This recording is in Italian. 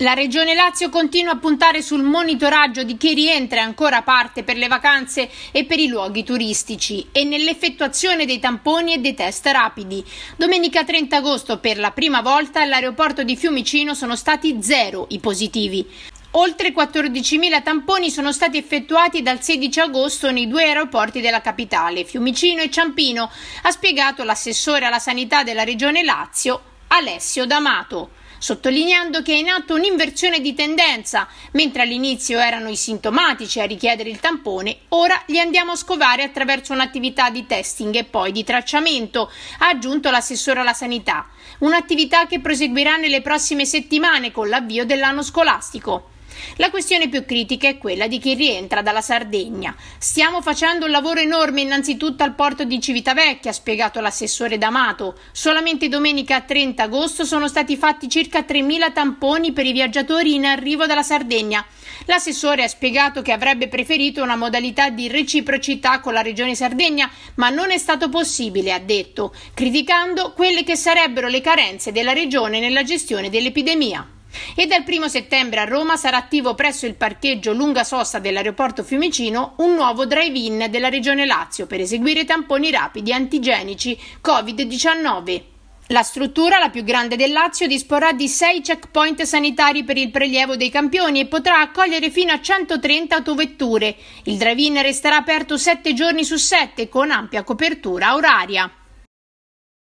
La Regione Lazio continua a puntare sul monitoraggio di chi rientra e ancora parte per le vacanze e per i luoghi turistici e nell'effettuazione dei tamponi e dei test rapidi. Domenica 30 agosto per la prima volta all'aeroporto di Fiumicino sono stati zero i positivi. Oltre 14.000 tamponi sono stati effettuati dal 16 agosto nei due aeroporti della capitale, Fiumicino e Ciampino, ha spiegato l'assessore alla sanità della Regione Lazio, Alessio D'Amato sottolineando che è in atto un'inversione di tendenza. Mentre all'inizio erano i sintomatici a richiedere il tampone, ora li andiamo a scovare attraverso un'attività di testing e poi di tracciamento, ha aggiunto l'assessore alla sanità. Un'attività che proseguirà nelle prossime settimane con l'avvio dell'anno scolastico. La questione più critica è quella di chi rientra dalla Sardegna. Stiamo facendo un lavoro enorme innanzitutto al porto di Civitavecchia, ha spiegato l'assessore D'Amato. Solamente domenica 30 agosto sono stati fatti circa 3.000 tamponi per i viaggiatori in arrivo dalla Sardegna. L'assessore ha spiegato che avrebbe preferito una modalità di reciprocità con la regione Sardegna, ma non è stato possibile, ha detto, criticando quelle che sarebbero le carenze della regione nella gestione dell'epidemia. E dal 1 settembre a Roma sarà attivo presso il parcheggio Lunga Sosta dell'aeroporto Fiumicino un nuovo drive-in della Regione Lazio per eseguire tamponi rapidi antigenici Covid-19. La struttura, la più grande del Lazio, disporrà di 6 checkpoint sanitari per il prelievo dei campioni e potrà accogliere fino a 130 autovetture. Il drive-in resterà aperto 7 giorni su 7 con ampia copertura oraria.